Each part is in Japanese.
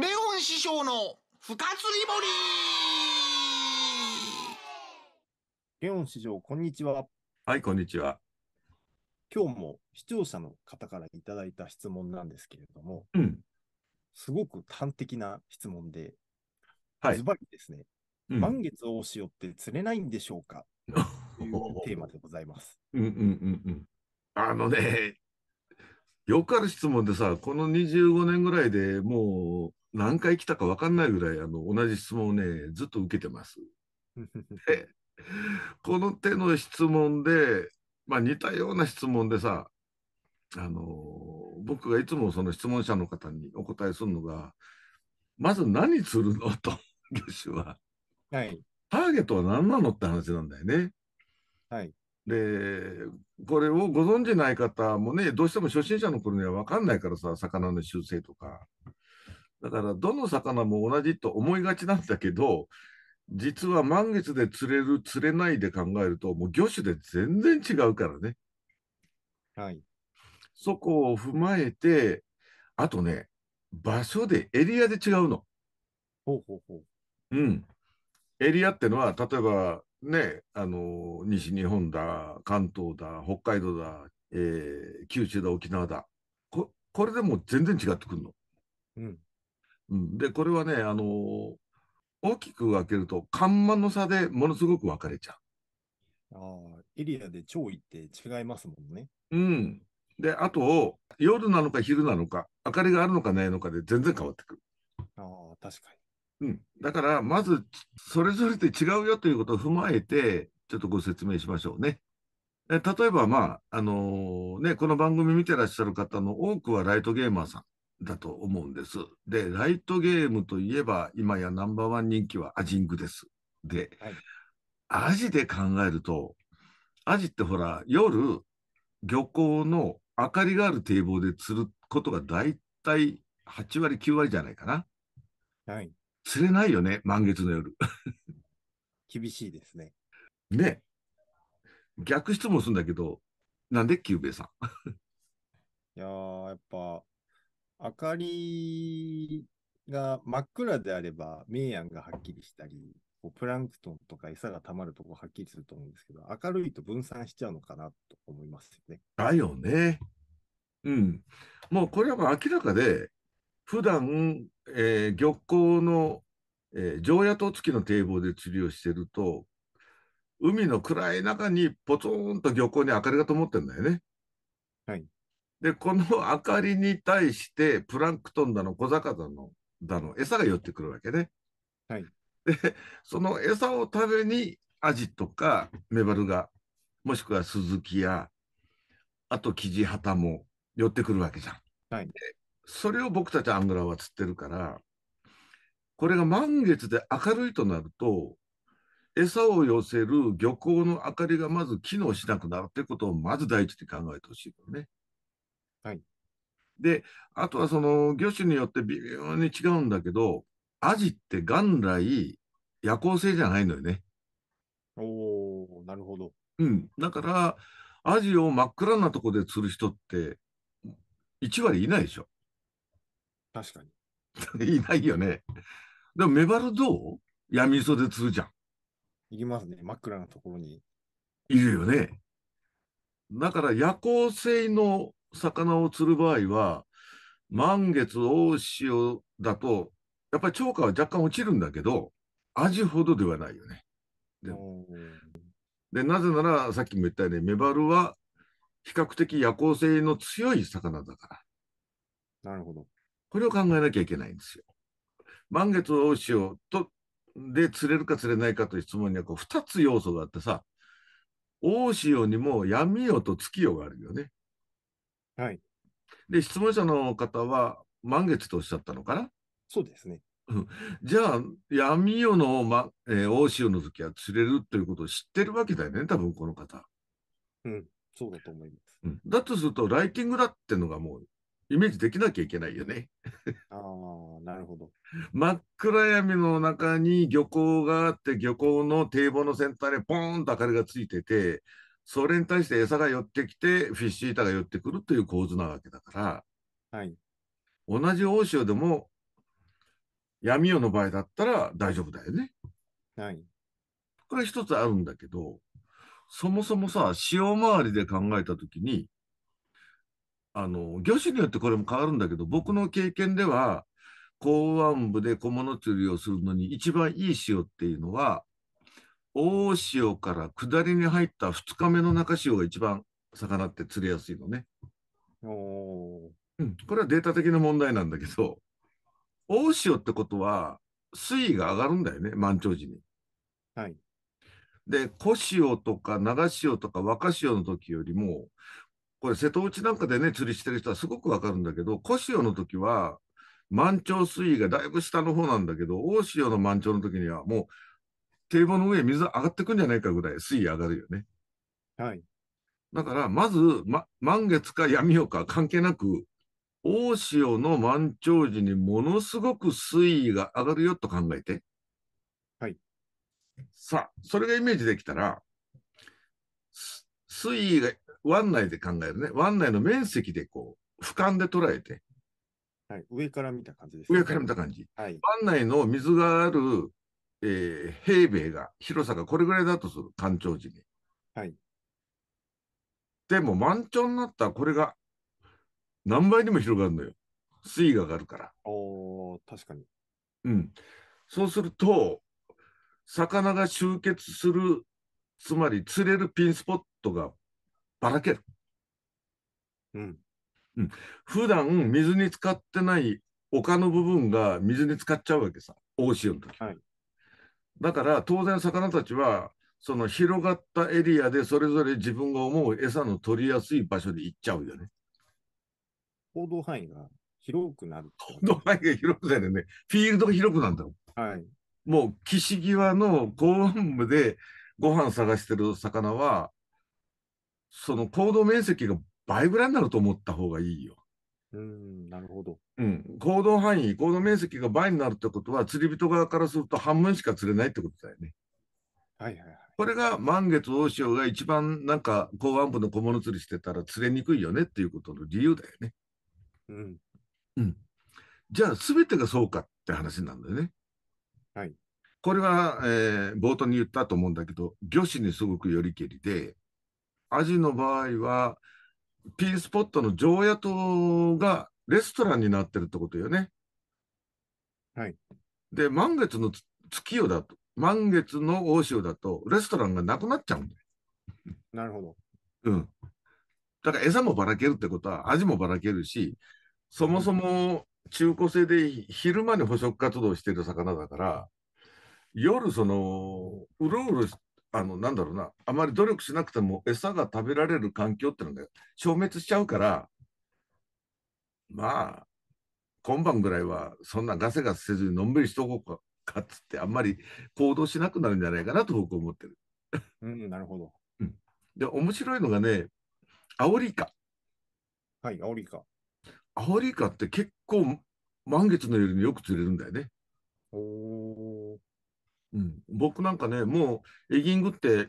レオン師匠の深釣り堀レオン師匠、こんにちは。はい、こんにちは。今日も視聴者の方からいただいた質問なんですけれども、うん、すごく端的な質問で、はい、ズバリですね、うん、満月大潮って釣れないんでしょうか というテーマでございます。うんうんうんうん。あのね、よくある質問でさ、この25年ぐらいでもう、何回来たか分かんないぐらいあの同じ質問をねずっと受けてます。この手の質問で、まあ、似たような質問でさあの僕がいつもその質問者の方にお答えするのがまず何するのと私は、はい、ターゲットは何なのって話なんだよね。はい、でこれをご存じない方もねどうしても初心者の頃には分かんないからさ魚の習性とか。だからどの魚も同じと思いがちなんだけど、実は満月で釣れる、釣れないで考えると、もう魚種で全然違うからね。はい。そこを踏まえて、あとね、場所で、エリアで違うの。ほうほうほう。うん。エリアってのは、例えばね、あの、西日本だ、関東だ、北海道だ、えー、九州だ、沖縄だ。ここれでも全然違ってくるの。うん。うん、で、これはね、あのー、大きく分けると、緩慢の差でものすごく分かれちゃう。あエリアで潮位って違いますもんね。うん。で、あと、夜なのか昼なのか、明かりがあるのかないのかで全然変わってくる。ああ、確かに。うん。だから、まず、それぞれで違うよということを踏まえて、ちょっとご説明しましょうね。え例えば、まあ、あのー、ね、この番組見てらっしゃる方の多くはライトゲーマーさん。だと思うんです。で、ライトゲームといえば、今やナンバーワン人気はアジングです。で、はい、アジで考えると、アジってほら、夜、漁港の明かりがある堤防で釣ることが大体8割、9割じゃないかな。はい。釣れないよね、満月の夜。厳しいですね。ね。逆質問するんだけど、なんで久兵衛さん いやー、やっぱ、明かりが真っ暗であれば、明暗がはっきりしたり、こうプランクトンとか餌がたまるとこはっきりすると思うんですけど、明るいと分散しちゃうのかなと思いますよね。だよね。うん。もうこれはもう明らかで、普段、えー、漁港の、えー、常夜灯付きの堤防で釣りをしてると、海の暗い中にポツンと漁港に明かりが灯ってんだよね。はい。で、この明かりに対して、プランクトンだの、小魚の、だの、餌が寄ってくるわけね。はい。で、その餌を食べに、アジとかメバルが、もしくはスズキや、あとキジハタも寄ってくるわけじゃん。はい。それを僕たちアングラは釣ってるから、これが満月で明るいとなると、餌を寄せる漁港の明かりがまず機能しなくなるってことをまず第一に考えてほしいよね。はい。で、あとはその魚種によって微妙に違うんだけど、アジって元来夜行性じゃないのよね。おおなるほど。うん。だから、アジを真っ暗なとこで釣る人って1割いないでしょ。確かに。いないよね。でもメバルどう闇磯で釣るじゃん。いきますね。真っ暗なところに。いるよね。だから夜行性の魚を釣る場合は、満月大潮だと、やっぱり釣果は若干落ちるんだけど、アジほどではないよね。でなぜなら、さっきも言ったように、メバルは比較的夜行性の強い魚だから。なるほど。これを考えなきゃいけないんですよ。満月大潮とで釣れるか釣れないかという質問にはこう2つ要素があってさ、大潮にも闇夜と月夜があるよね。はい。で、質問者の方は、満月とおっしゃったのかなそうですね。じゃあ、闇夜の、まえー、大潮の時は釣れるということを知ってるわけだよね、多分この方。うん、そうだと思います。うん、だとすると、ライティングだってのがもう、イメージできなきゃいけないよね。ああ、なるほど。真っ暗闇の中に漁港があって、漁港の堤防の先端でポーンと明かりがついてて、それに対して餌が寄ってきて、フィッシュイーターが寄ってくるという構図なわけだから、はい、同じ大潮でも、闇夜の場合だったら大丈夫だよね。はい、これ一つあるんだけど、そもそもさ、潮回りで考えたときに、あの、魚種によってこれも変わるんだけど、僕の経験では、港湾部で小物釣りをするのに一番いい潮っていうのは、大潮から下りに入った2日目の中潮が一番魚って釣りやすいのね。おうん、これはデータ的な問題なんだけど、大潮ってことは水位が上がるんだよね、満潮時に。はい。で、小潮とか長潮とか若潮の時よりも、これ瀬戸内なんかでね、釣りしてる人はすごくわかるんだけど、小潮の時は満潮水位がだいぶ下の方なんだけど、大潮の満潮の時にはもう堤防の上、水上がってくんじゃないかぐらい水位上がるよね。はい。だから、まず、ま、満月か闇夜か関係なく、大潮の満潮時にものすごく水位が上がるよと考えて。はい。さあ、それがイメージできたら、水位が湾内で考えるね。湾内の面積でこう、俯瞰で捉えて。はい、上から見た感じです、ね、上から見た感じ。はい。湾内の水があるえー、平米が、広さがこれぐらいだとする、干潮時に。はい。でも満潮になったらこれが何倍にも広がるのよ。水位が上がるから。お確かに。うん。そうすると、魚が集結する、つまり釣れるピンスポットがばらける。うん。うん、普段水に浸かってない丘の部分が水に浸かっちゃうわけさ。大潮の時。はい。だから当然魚たちはその広がったエリアでそれぞれ自分が思う餌の取りやすい場所で行っちゃうよね。行動範囲が広くなる。行動範囲が広くなるね。フィールドが広くなるんだもん。はい。もう岸際の公安部でご飯探してる魚は、その行動面積が倍ぐらいになると思った方がいいよ。うんなるほど、うん、行動範囲、行動面積が倍になるってことは、釣り人側からすると半分しか釣れないってことだよね。はいはいはい、これが満月大潮が一番なんか公安部の小物釣りしてたら釣れにくいよねっていうことの理由だよね。うん。うん。じゃあ全てがそうかって話なんだよね。はい。これは、えー、冒頭に言ったと思うんだけど、魚種にすごくよりけりで、アジの場合は、ピスポットの常夜灯がレストランになってるってことよね。はい。で、満月の月夜だと、満月の大潮だと、レストランがなくなっちゃうんだよ。なるほど。うん。だから餌もばらけるってことは味もばらけるし、そもそも中古製で昼間に捕食活動してる魚だから、夜その、うろうろあのなんだろうなあまり努力しなくても餌が食べられる環境ってのが消滅しちゃうからまあ今晩ぐらいはそんなガセガセせずにのんびりしとこうかっつってあんまり行動しなくなるんじゃないかなと僕は思ってる。うん、なるほど。で面白いのがねアオリイカ。はい、アオリイカ。アオリイカって結構満月の夜によく釣れるんだよね。おお。うん、僕なんかね、もうエギングって、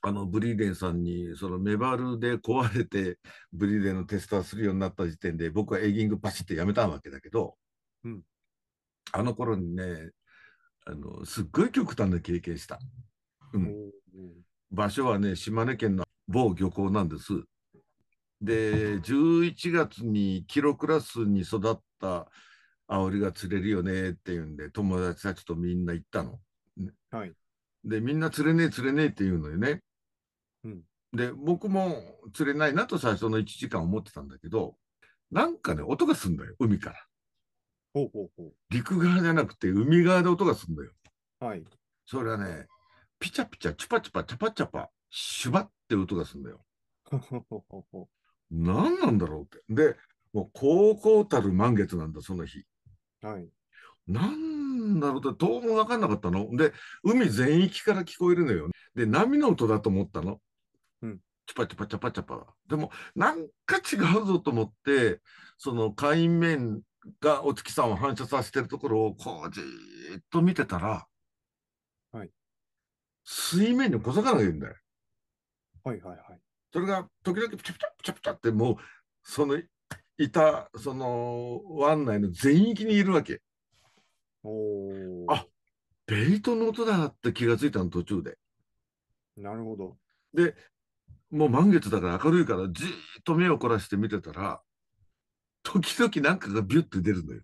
あのブリーデンさんにそのメバルで壊れてブリーデンのテスターするようになった時点で僕はエギングパシってやめたわけだけど、うん、あの頃にねあのすっごい極端な経験した、うん、場所はね島根県の某漁港なんですで11 月にキロクラスに育ったあ、俺が釣れるよねって言うんで、友達たちとみんな行ったの。はい。で、みんな釣れねえ釣れねえって言うのよね。うん。で、僕も釣れないなと最初の1時間思ってたんだけど、なんかね、音がすんだよ、海から。ほうほうほう。陸側じゃなくて、海側で音がすんだよ。はい。それはね、ピチャピチャ、チュパチュパ、チャパチャパ、シュバって音がすんだよ。何なんだろうって。で、もう、高校たる満月なんだ、その日。はい、なんだろうと、どうも分かんなかったの。で、海全域から聞こえるのよ。で、波の音だと思ったの。うん。チャパチャパチャパチャパ。でも、なんか違うぞと思って、その海面がお月さんを反射させてるところを、こう、じーっと見てたら、はい。水面に小魚がいるんだよ。はいはいはい。それが、時々、プチャプチャプチャプチャって、もう、そのいたその湾内の全域にいるわけ。おあベイトの音だって気がついたの途中で。なるほど。でもう満月だから明るいからじーっと目を凝らして見てたら時々なんかがビュッて出るのよ。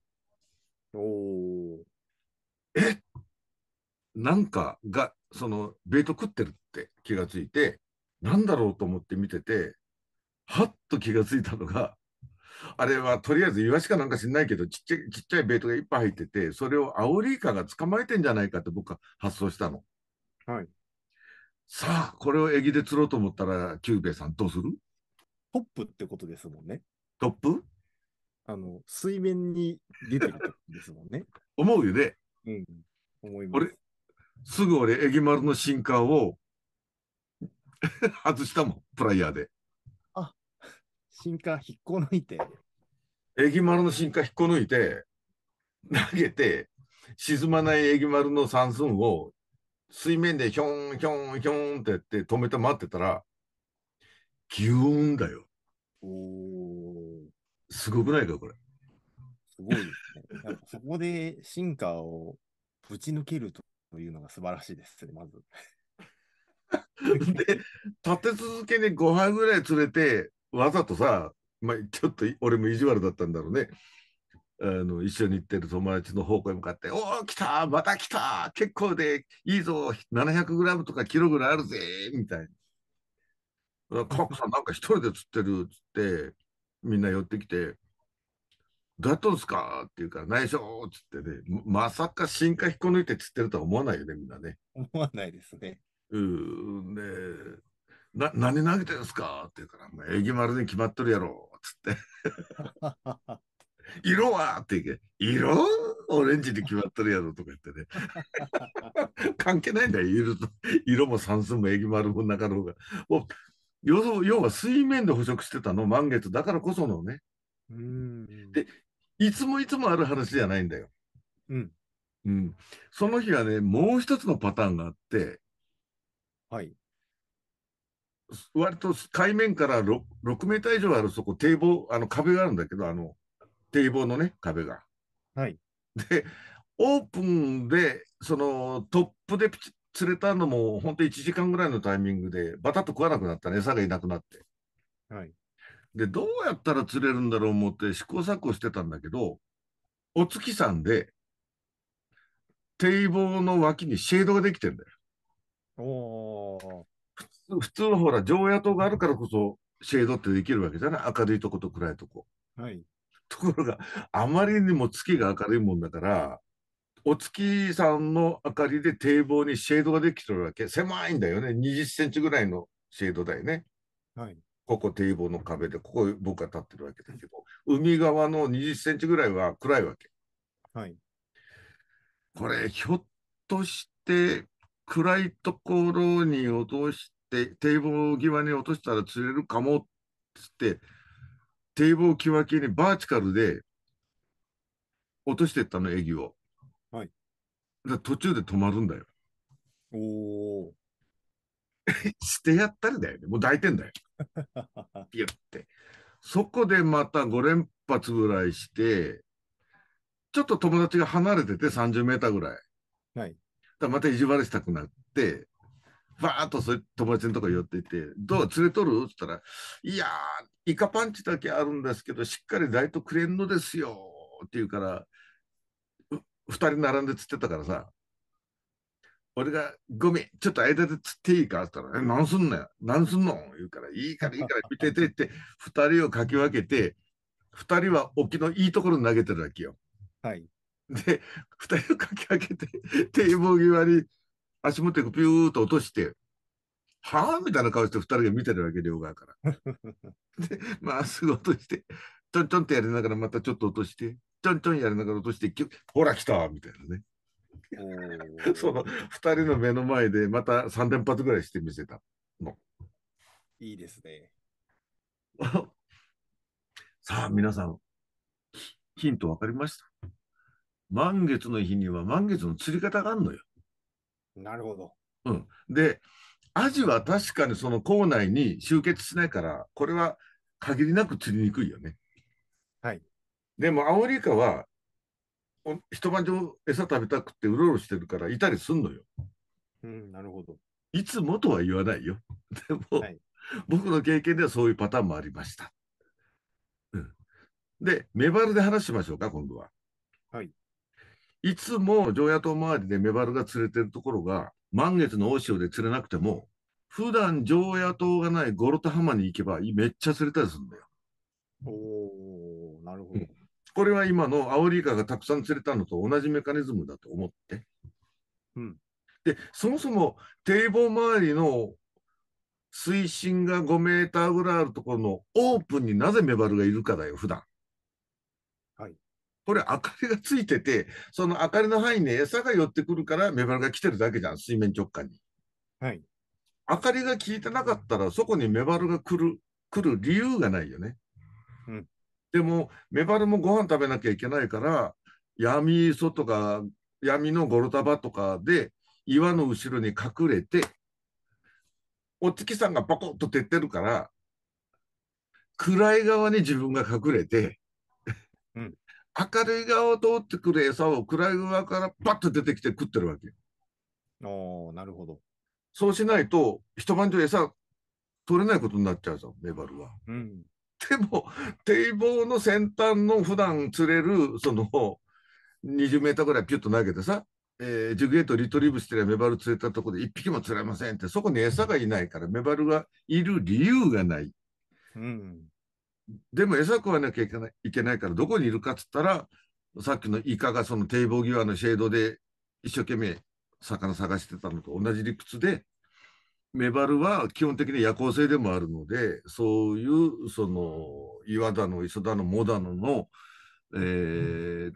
おえなんかがそのベイト食ってるって気がついてなんだろうと思って見ててはっと気がついたのがあれはとりあえずイワシかなんか知んないけど、ちっちゃい、ちっちゃいベイトがいっぱい入ってて、それをアオリイカが捕まえてんじゃないかって僕は発想したの。はい。さあ、これをエギで釣ろうと思ったら、久兵衛さんどうするトップってことですもんね。トップあの、水面に出てるですもんね。思うよね。うん。思います。すぐ俺、エギ丸の進化を 外したもん、プライヤーで。進化引っこ抜いて。えぎ丸の進化引っこ抜いて、投げて、沈まないえぎ丸の三寸を水面でヒョンヒョンヒョンってやって止めて待ってたら、ギューンだよ。おすごくないか、これ。すごいですね。そこで進化をぶち抜けるというのが素晴らしいですね、まず。で、立て続けに5杯ぐらい連れて、わざとさ、まあ、ちょっと俺も意地悪だったんだろうね。あの一緒に行ってる友達の方向へ向かって「おお来たまた来た結構でいいぞ 700g とかキロぐらいあるぜ」みたいな「カクさんなんか一人で釣ってる」っつってみんな寄ってきて「どうやったんですか?」って言うから「内緒」っつってねまさか進化引っこ抜いて釣ってるとは思わないよねみんなね。思わないですね。うんでな、何投げてるんですかって言うから、もう丸に決まっとるやろ、つって。色 はって言うけど、色オレンジに決まっとるやろとか言ってね。関係ないんだよ、色と。色も算数もえぎ丸も中の方が。もう要要は水面で捕食してたの、満月だからこそのね。うんで、いつもいつもある話じゃないんだよ。うん。うん。その日はね、もう一つのパターンがあって、はい。割と海面から 6, 6メーター以上あるそこ堤防あの壁があるんだけどあの堤防のね壁が。はい、でオープンでそのトップで釣れたのも本当1時間ぐらいのタイミングでバタッと食わなくなったね餌がいなくなって。はい、でどうやったら釣れるんだろう思って試行錯誤してたんだけどお月さんで堤防の脇にシェードができてんだよ。お普通ほら、常夜灯があるからこそ、シェードってできるわけじゃない明るいとこと暗いとこ。はい。ところが、あまりにも月が明るいもんだから、お月さんの明かりで堤防にシェードができてるわけ。狭いんだよね。20センチぐらいのシェードだよね。はい。ここ堤防の壁で、ここ僕が立ってるわけだけど、海側の20センチぐらいは暗いわけ。はい。これ、ひょっとして、暗いところに落として堤防際に落としたら釣れるかもっつって堤防際系にバーチカルで落としてったの、エギを。はい。だ途中で止まるんだよ。おお。してやったりだよね。もう抱いてんだよ。ピュって。そこでまた5連発ぐらいして、ちょっと友達が離れてて30メーターぐらい。はい。だまた意地悪したくなって、バーっとそういう友達のとこ寄っていって「どう連れとる?」っつったら「いやーイカパンチだけあるんですけどしっかりライトくれんのですよ」って言うから2人並んで釣ってたからさ俺が「ごめんちょっと間で釣っていいか?」っ言ったら「え何すんのよ何すんの?」言うから「いいからいいから見てて」って2人をかき分けて2人は沖のいいところに投げてるわけよ。はい、で2人をかき分けて堤防 際に。足元にピューッと落として、はぁみたいな顔して2人が見てるわけ、両側から。で、まっすぐ落として、ちょんちょんってやりながらまたちょっと落として、ちょんちょんやりながら落として、ほら来たみたいなね。その2人の目の前でまた3連発ぐらいしてみせたの。いいですね。さあ、皆さん、ヒント分かりました満月の日には満月の釣り方があるのよ。なるほど。うん、で、アジは確かにその港内に集結しないから、これは限りなく釣りにくいよね。はい。でも、アオリイカは、一晩中餌食べたくてうろうろしてるから、いたりすんのよ。うん、なるほど。いつもとは言わないよ。でも、はい、僕の経験ではそういうパターンもありました。うん、で、メバルで話しましょうか、今度は。はい。いつも常夜灯周りでメバルが釣れてるところが、満月の大潮で釣れなくても、普段常夜灯がないゴロタ浜に行けばめっちゃ釣れたりするんだよ。おー、なるほど。これは今のアオリイカがたくさん釣れたのと同じメカニズムだと思って。うん、で、そもそも堤防周りの水深が5メーターぐらいあるところのオープンになぜメバルがいるかだよ、普段。これ明かりがついてて、その明かりの範囲に餌が寄ってくるからメバルが来てるだけじゃん、水面直下に。はい。明かりが効いてなかったら、そこにメバルが来る、来る理由がないよね。うん。でも、メバルもご飯食べなきゃいけないから、闇磯とか、闇のゴロタバとかで、岩の後ろに隠れて、お月さんがパコッと照ってるから、暗い側に自分が隠れて、明るい側を通ってくる餌を暗い側からパッと出てきて食ってるわけ。ああ、なるほど。そうしないと、一晩中餌取れないことになっちゃうぞ、メバルは。うん、でも、堤防の先端の普段釣れる、その、20メーターぐらいピュッと投げてさ、えー、ジュゲートリトリーブしてメバル釣れたとこで一匹も釣れませんって、そこに餌がいないから、メバルがいる理由がない。うん、でも餌食わなきゃいけないいけないからどこにいるかっつったらさっきのイカがその堤防際のシェードで一生懸命魚探してたのと同じ理屈でメバルは基本的に夜行性でもあるのでそういうその岩だの磯だのモだのの、えー、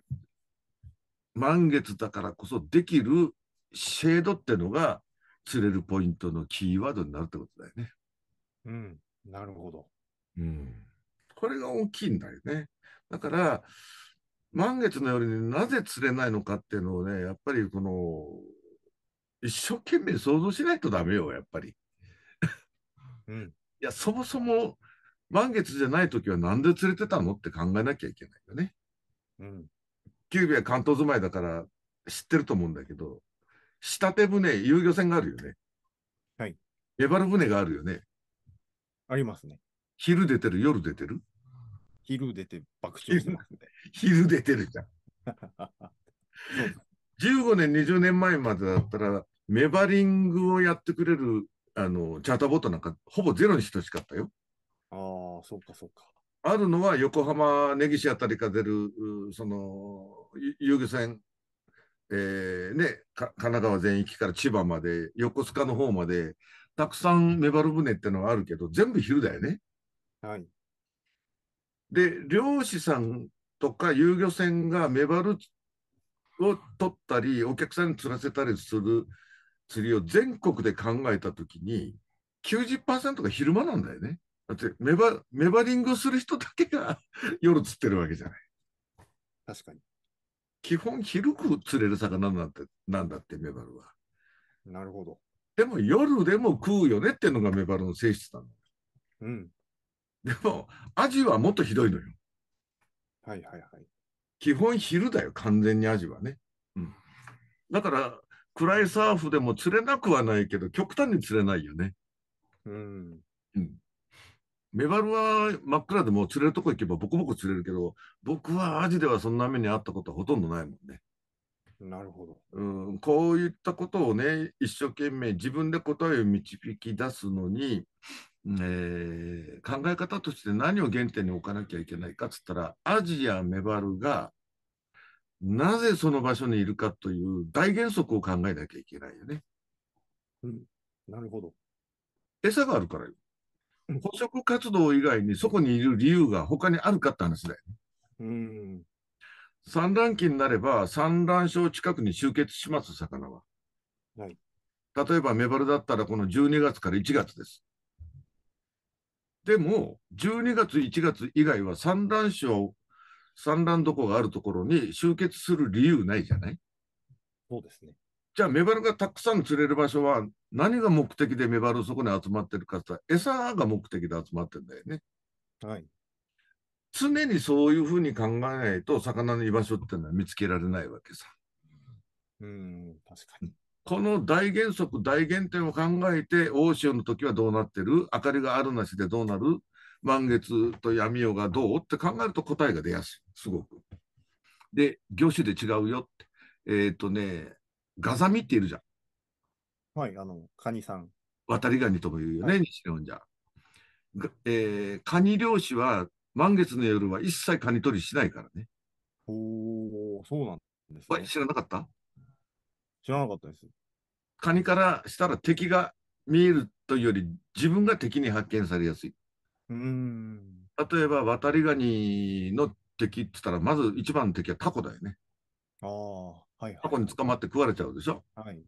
満月だからこそできるシェードってのが釣れるポイントのキーワードになるってことだよね。うん、なるほど。うんこれが大きいんだよね。だから、満月のようになぜ釣れないのかっていうのをね、やっぱりこの、一生懸命想像しないとダメよ、やっぱり。うん、いや、そもそも満月じゃない時はなんで釣れてたのって考えなきゃいけないよね。うん。キュービは関東住まいだから知ってると思うんだけど、下手船、遊漁船があるよね。はい。エバル船があるよね。ありますね。昼出てる、夜出てる昼出て爆笑してますね。昼出てるじゃん。15年、20年前までだったら、メバリングをやってくれる、あの、チャーターボットなんか、ほぼゼロに等しかったよ。ああ、そっかそっか。あるのは横浜根岸あたりから出る、その、遊漁船、えー、ね、神奈川全域から千葉まで、横須賀の方まで、たくさんメバル船ってのはあるけど、全部昼だよね。はい。で、漁師さんとか遊漁船がメバルを取ったり、お客さんに釣らせたりする釣りを全国で考えたときに、90%が昼間なんだよね。だってメバ、メバリングをする人だけが 夜釣ってるわけじゃない。確かに。基本、昼く釣れる魚なんて、なんだって、メバルは。なるほど。でも夜でも食うよねっていうのがメバルの性質なの。うん。でも、アジはもっとひどいのよ。はいはいはい。基本昼だよ、完全にアジはね。うん。だから、暗いサーフでも釣れなくはないけど、極端に釣れないよね。うん。うん。メバルは真っ暗でも釣れるとこ行けばボコボコ釣れるけど、僕はアジではそんな目にあったことはほとんどないもんね。なるほど。うん、こういったことをね、一生懸命自分で答えを導き出すのに、えー、考え方として何を原点に置かなきゃいけないかっつったら、アジアメバルがなぜその場所にいるかという大原則を考えなきゃいけないよね。うん、なるほど。餌があるからよ。捕食活動以外にそこにいる理由が他にあるかって話だよね。うん。産卵期になれば産卵床近くに集結します、魚は。はい。例えばメバルだったらこの12月から1月です。でも、12月、1月以外は産卵床、産卵床があるところに集結する理由ないじゃないそうですね。じゃあ、メバルがたくさん釣れる場所は、何が目的でメバルそこに集まってるかって餌が目的で集まってるんだよね。はい。常にそういうふうに考えないと、魚の居場所っていうのは見つけられないわけさ。うん、確かに。この大原則、大原点を考えて、大潮の時はどうなってる、明かりがあるなしでどうなる、満月と闇夜がどうって考えると答えが出やすい、すごく。で、魚種で違うよって。えっ、ー、とね、ガザミっているじゃん。はい、あの、カニさん。渡りガニとも言うよね、はい、西日本じゃ。えー、カニ漁師は満月の夜は一切カニ取りしないからね。おお、そうなんですね。知らなかった知らなかったです。カニからしたら敵が見えるというより、自分が敵に発見されやすい。うん例えば、ワタリガニの敵って言ったら、まず一番の敵はタコだよね。ああ、はいはい。タコに捕まって食われちゃうでしょ。はい。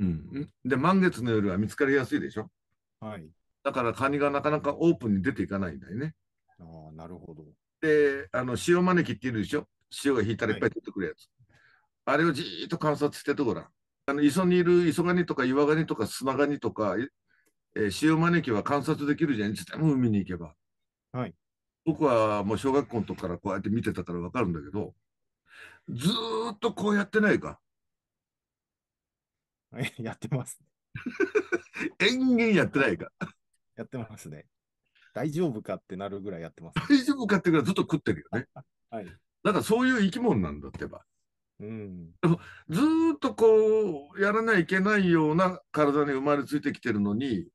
うん。で、満月の夜は見つかりやすいでしょ。はい。だから、カニがなかなかオープンに出ていかないんだよね。ああ、なるほど。で、あの、塩招きっているでしょ。塩が引いたらいっぱい出てくるやつ。はい、あれをじーっと観察してとこら。あの磯にいる磯ガニとか岩ガニとか砂ガニとか、えー、潮招きは観察できるじゃん、いつでも海に行けば。はい。僕はもう小学校の時からこうやって見てたからわかるんだけど、ずーっとこうやってないか。は いやってます。延 々やってないか。やってますね。大丈夫かってなるぐらいやってます。大丈夫かってぐらいずっと食ってるよね。はい。だからそういう生き物なんだってば。うん、ずっとこうやらなきゃいけないような体に生まれついてきてるのに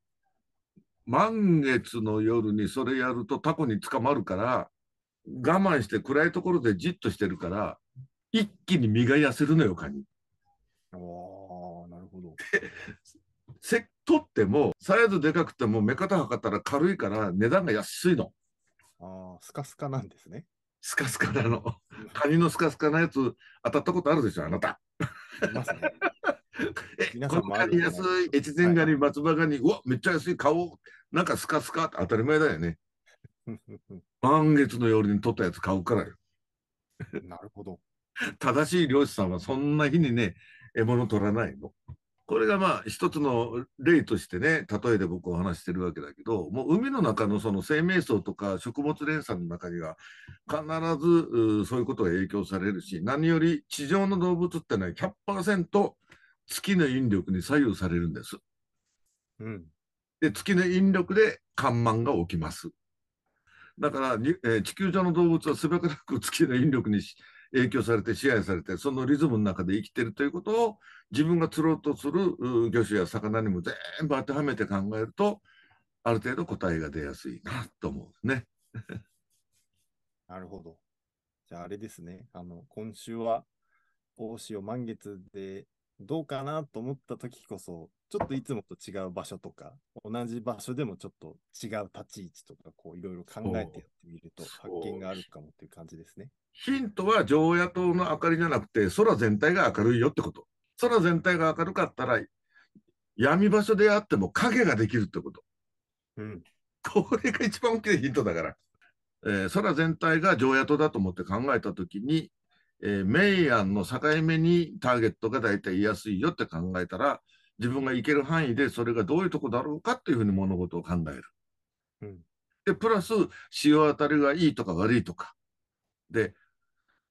満月の夜にそれやるとタコに捕まるから我慢して暗いところでじっとしてるから一気に身が痩せるのよ蚊に。あなるほど せ取ってもサイズでかくても目方測ったら軽いから値段が安いの。ああスカスカなんですね。スカスカなの。カニのスカスカなやつ当たったことあるでしょ、あなた。ます、ね、え、このなに安い、越前ガニ、松葉ガニ、うわ、めっちゃ安い、顔、なんかスカスカって当たり前だよね。満月の夜に取ったやつ買うからよ。なるほど。正しい漁師さんはそんな日にね、獲物取らないの。これがまあ一つの例としてね、例えで僕お話してるわけだけど、もう海の中のその生命層とか食物連鎖の中には必ずそういうことが影響されるし、何より地上の動物ってのは100%月の引力に左右されるんです。うん、で月の引力で緩慢が起きます。だから、えー、地球上の動物はすべからく月の引力に影響されて支配されて、そのリズムの中で生きてるということを、自分が釣ろうとする魚種や魚にも全部当てはめて考えると、ある程度答えが出やすいなと思うね。なるほど。じゃああれですね、あの、今週は、大潮満月でどうかなと思った時こそ、ちょっといつもと違う場所とか、同じ場所でもちょっと違う立ち位置とか、こういろいろ考えてやってみると発見があるかもっていう感じですね。ヒントは常夜灯の明かりじゃなくて、空全体が明るいよってこと。空全体が明るかったら、闇場所であっても影ができるってこと。うん。これが一番大きいヒントだから。えー、空全体が常夜灯だと思って考えたときに、えー、明暗の境目にターゲットが大体居やすいよって考えたら、自分が行ける範囲でそれがどういうとこだろうかっていうふうに物事を考える。うん、で、プラス潮当たりがいいとか悪いとか。で、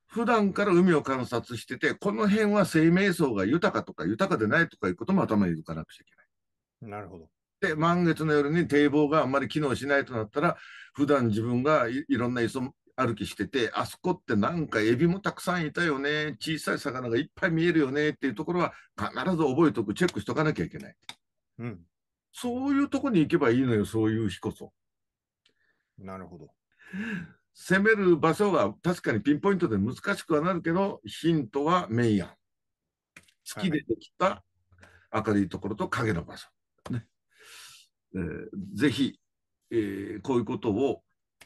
普段から海を観察してて、この辺は生命層が豊かとか豊かでないとかいうことも頭に浮かなくちゃいけない。なるほど。で、満月の夜に堤防があんまり機能しないとなったら、普段自分がいろんな磯歩きしてて、あそこってなんかエビもたくさんいたよね、小さい魚がいっぱい見えるよねっていうところは必ず覚えておく、チェックしとかなきゃいけない。うん、そういうとこに行けばいいのよ、そういう日こそ。なるほど。攻める場所は確かにピンポイントで難しくはなるけど、ヒントはメや。月でできた明るいところと影の場所。ねえー、ぜひ、えー、こういうことを、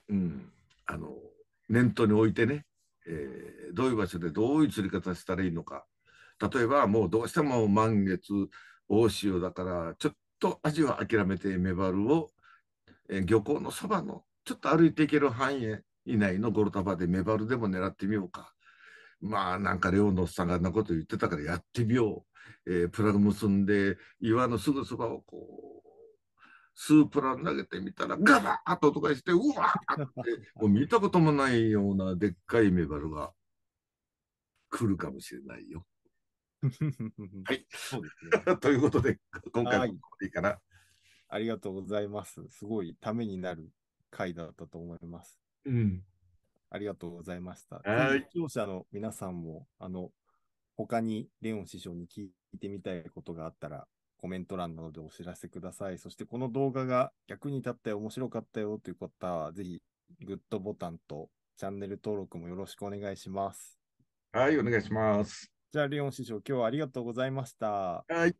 うん、あの念頭に置いてね、えー、どういう場所でどういう釣り方したらいいのか。例えばもうどうしても満月、大潮だから、ちょっとアジは諦めてメバルを、えー、漁港のそばの、ちょっと歩いていける範囲以内のゴロタバでメバルでも狙ってみようか。まあなんか漁のおっさんがあんなこと言ってたからやってみよう。えー、プラグ結んで岩のすぐそばをこうスープラン投げてみたら、ガバッと音がして、うわーって、もう見たこともないようなでっかいメバルが来るかもしれないよ。はい。そうですね、ということで、今回もいいかな。ありがとうございます。すごいためになる回だったと思います。うん。ありがとうございました。はい。視聴者の皆さんも、あの、他にレオン師匠に聞いてみたいことがあったら、コメント欄などでお知らせください。そしてこの動画が役に立ったよ、面白かったよという方は、ぜひグッドボタンとチャンネル登録もよろしくお願いします。はい、お願いします。じゃあ、リオン師匠、今日はありがとうございました。はい。